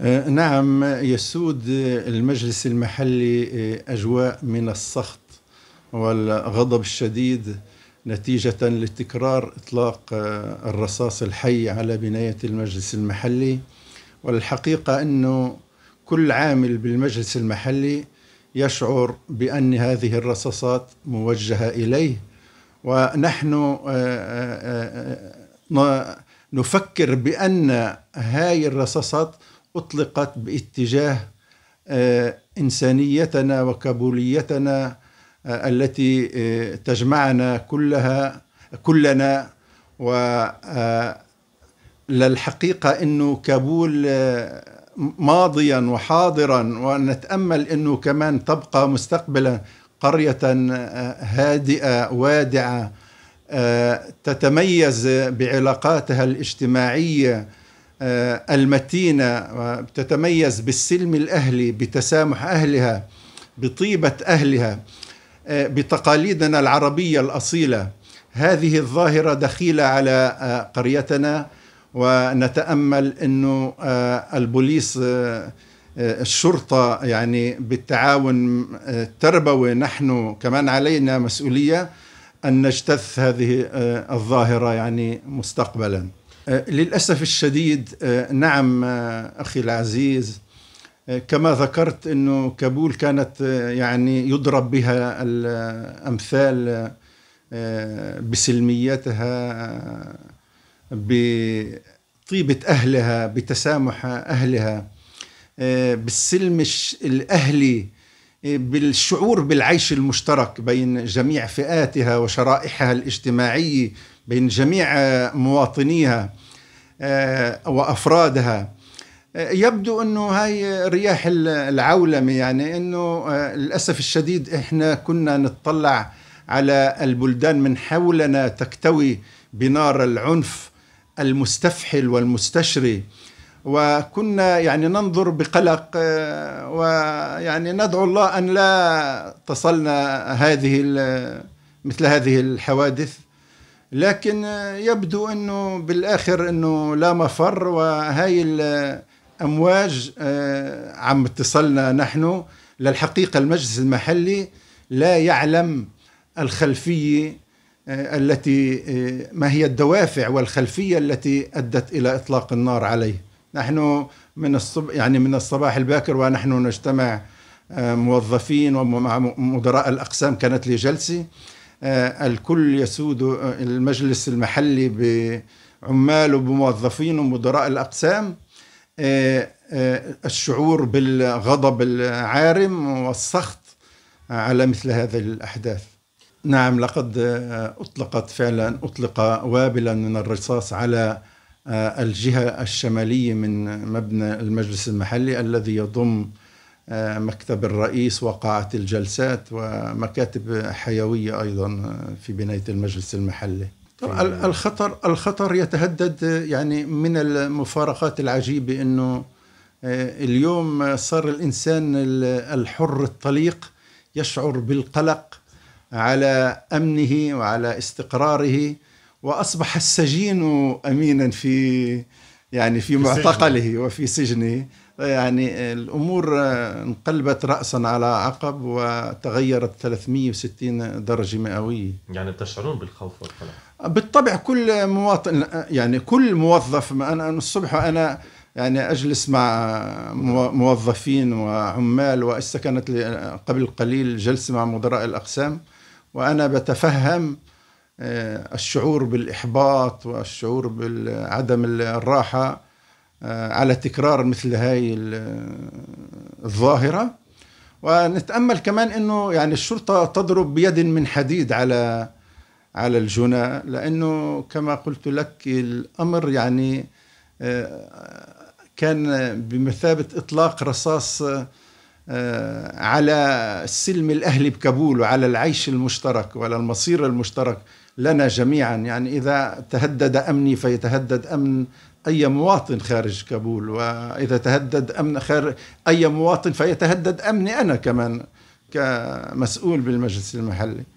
آه، نعم يسود المجلس المحلي آه، أجواء من السخط والغضب الشديد نتيجة لتكرار إطلاق آه، الرصاص الحي على بناية المجلس المحلي والحقيقة أنه كل عامل بالمجلس المحلي يشعر بأن هذه الرصاصات موجهة إليه ونحن نفكر بأن هاي الرصاصات أطلقت باتجاه آه، إنسانيتنا وكابوليتنا آه، التي آه، تجمعنا كلها كلنا و للحقيقة أنه كابول ماضيا وحاضرا ونتأمل أنه كمان تبقى مستقبلا قرية هادئة وادعة تتميز بعلاقاتها الاجتماعيه آه، المتينة تتميز بالسلم الأهلي بتسامح أهلها بطيبة أهلها آه، بتقاليدنا العربية الأصيلة هذه الظاهرة دخيلة على آه، قريتنا ونتأمل أنه البوليس الشرطة يعني بالتعاون التربوي نحن كمان علينا مسؤولية أن نجتث هذه الظاهرة يعني مستقبلاً آه، للأسف الشديد آه، نعم آه، أخي العزيز كما ذكرت أنه كابول كانت يعني يضرب بها الأمثال بسلميتها بطيبة أهلها بتسامح أهلها بالسلم الأهلي بالشعور بالعيش المشترك بين جميع فئاتها وشرائحها الاجتماعية بين جميع آه، مواطنيها آه، وافرادها آه، يبدو انه هاي رياح العولمه يعني انه للاسف الشديد احنا كنا نتطلع على البلدان من حولنا تكتوي بنار العنف المستفحل والمستشري وكنا يعني ننظر بقلق ويعني ندعو الله ان لا تصلنا هذه مثل هذه الحوادث لكن يبدو انه بالاخر انه لا مفر وهي الامواج آه، عم تصلنا نحن للحقيقه المجلس المحلي لا يعلم الخلفيه آه، التي آه، ما هي الدوافع والخلفيه التي ادت الى اطلاق النار عليه نحن من الصبح يعني من الصباح الباكر ونحن نجتمع موظفين ومع مدراء الاقسام كانت لي جلسه آه، الكل يسود آه، المجلس المحلي بعماله بموظفينه ومدراء الأقسام آه، الشعور بالغضب العارم والسخط على مثل هذه الأحداث نعم لقد أطلقت فعلا أطلق وابلا من الرصاص على الجهة الشمالية من مبنى المجلس المحلي الذي يضم آه، مكتب الرئيس وقاعه الجلسات ومكاتب حيوية أيضا آه، في بناية المجلس المحلي الخطر الخطر يتهدد آه، يعني من المفارقات العجيبة أنه اليوم صار الإنسان الحر الطليق يشعر بالقلق على أمنه وعلى استقراره وأصبح السجين أمينا في يعني في معتقله وفي سجنه يعني الأمور آه، انقلبت رأسا على عقب وتغيرت 360 درجة مئوية يعني تشعرون بالخوف والقلق بالطبع كل مواطن يعني كل موظف أنا الصبح أنا يعني أجلس مع موظفين وعمال وإسا كانت قبل قليل جلسة مع مدراء الأقسام وأنا بتفهم آه، الشعور بالإحباط والشعور بعدم الراحة آه، على تكرار مثل هاي الظاهرة ونتأمل كمان أنه يعني الشرطة تضرب بيد من حديد على على الجنى لأنه كما قلت لك الأمر يعني آه، كان بمثابة إطلاق رصاص آه، على السلم الأهلي بكابول وعلى العيش المشترك وعلى المصير المشترك لنا جميعا يعني إذا تهدد أمني فيتهدد أمن أي مواطن خارج كابول وإذا تهدد أمن خارج أي مواطن فيتهدد أمني أنا كمان كمسؤول بالمجلس المحلي